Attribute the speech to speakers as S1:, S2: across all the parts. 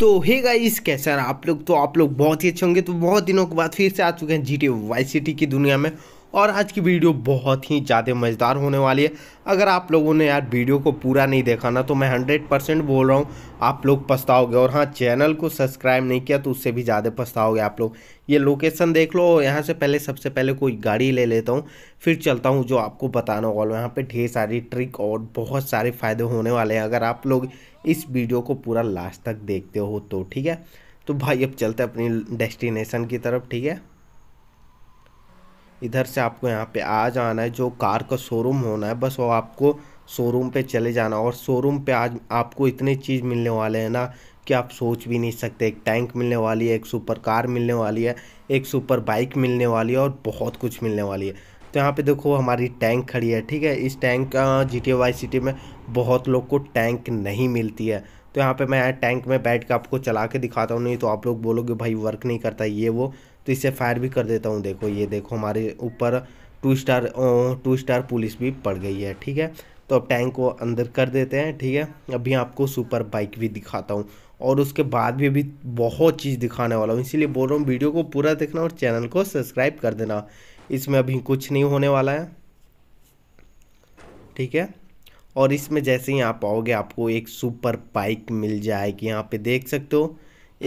S1: तो hey guys कैसे हैं आप लोग तो आप लोग बहुत ही अच्छे होंगे तो बहुत दिनों के बाद फिर से आ चुके हैं G T vice city की दुनिया में और आज की वीडियो बहुत ही ज़्यादा मज़ेदार होने वाली है अगर आप लोगों ने यार वीडियो को पूरा नहीं देखा ना तो मैं हंड्रेड परसेंट बोल रहा हूँ आप लोग पछताओगे और हाँ चैनल को सब्सक्राइब नहीं किया तो उससे भी ज़्यादा पछताओगे आप लोग ये लोकेशन देख लो यहाँ से पहले सबसे पहले कोई गाड़ी ले लेता हूँ फिर चलता हूँ जो आपको बताने वाला हूँ यहाँ पर ढेर सारी ट्रिक और बहुत सारे फ़ायदे होने वाले हैं अगर आप लोग इस वीडियो को पूरा लास्ट तक देखते हो तो ठीक है तो भाई अब चलते हैं अपनी डेस्टिनेशन की तरफ ठीक है इधर से आपको यहाँ पे आ जाना है जो कार का शोरूम होना है बस वो आपको शोरूम पे चले जाना और शोरूम पे आज आपको इतने चीज़ मिलने वाले हैं ना कि आप सोच भी नहीं सकते एक टैंक मिलने वाली है एक सुपर कार मिलने वाली है एक सुपर बाइक मिलने वाली है और बहुत कुछ मिलने वाली है तो यहाँ पे देखो हमारी टैंक खड़ी है ठीक है इस टैंक का जी टी वाई सिटी में बहुत लोग को टैंक नहीं मिलती है तो यहाँ पे मैं टैंक में बैठ के आपको चला के दिखाता हूँ नहीं तो आप लोग बोलोगे भाई वर्क नहीं करता ये वो तो इसे फायर भी कर देता हूँ देखो ये देखो हमारे ऊपर two star two star police भी पड़ गई है ठीक है तो अब टैंक को अंदर कर देते हैं ठीक है अभी आपको सुपर बाइक भी दिखाता हूँ और उसके बाद भी अभी बहुत चीज़ दिखाने वाला हूँ इसीलिए बोल रहा हूँ वीडियो को पूरा देखना और चैनल को सब्सक्राइब कर देना इसमें अभी कुछ नहीं होने वाला है ठीक है और इसमें जैसे ही आप आओगे आपको एक सुपर बाइक मिल जाएगी यहाँ पे देख सकते हो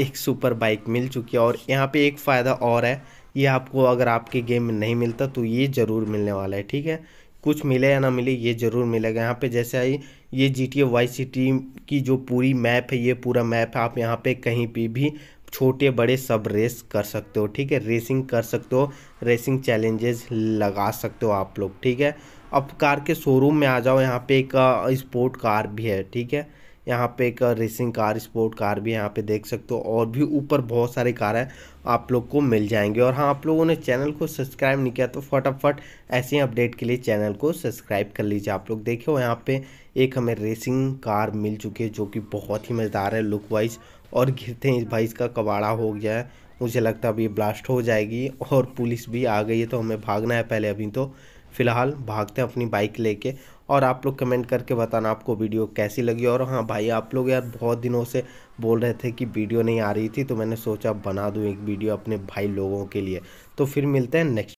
S1: एक सुपर बाइक मिल चुकी है और यहाँ पे एक फ़ायदा और है ये आपको अगर आपके गेम में नहीं मिलता तो ये ज़रूर मिलने वाला है ठीक है कुछ मिले या ना मिले ये ज़रूर मिलेगा यहाँ पे जैसे आई ये G T A vice city की जो पूरी मैप है ये पूरा मैप है आप यहाँ पे कहीं पे भी छोटे बड़े सब रेस कर सकते हो ठीक है रेसिंग कर सकते हो रेसिंग चैलेंजेस लगा सकते हो आप लोग ठीक है अब कार के शोरूम में आ जाओ यहाँ पे एक स्पोर्ट कार भी है ठीक है यहाँ पे एक रेसिंग कार स्पोर्ट कार भी यहाँ पे देख सकते हो और भी ऊपर बहुत सारी कार है आप लोग को मिल जाएंगे और हाँ आप लोगों ने चैनल को सब्सक्राइब नहीं किया तो फटाफट ऐसे ही अपडेट के लिए चैनल को सब्सक्राइब कर लीजिए आप लोग देखे हो यहाँ पे एक हमें रेसिंग कार मिल चुकी है जो कि बहुत ही मज़ेदार है लुक वाइज और गिरते हैं भाई इसका कबाड़ा हो गया है मुझे लगता है अभी ये ब्लास्ट हो जाएगी और पुलिस भी आ गई है तो हमें भागना है पहले अभी तो फ़िलहाल भागते हैं अपनी बाइक लेके और आप लोग कमेंट करके बताना आपको वीडियो कैसी लगी और हाँ भाई आप लोग यार बहुत दिनों से बोल रहे थे कि वीडियो नहीं आ रही थी तो मैंने सोचा बना दूँ एक वीडियो अपने भाई लोगों के लिए तो फिर मिलते हैं नेक्स्ट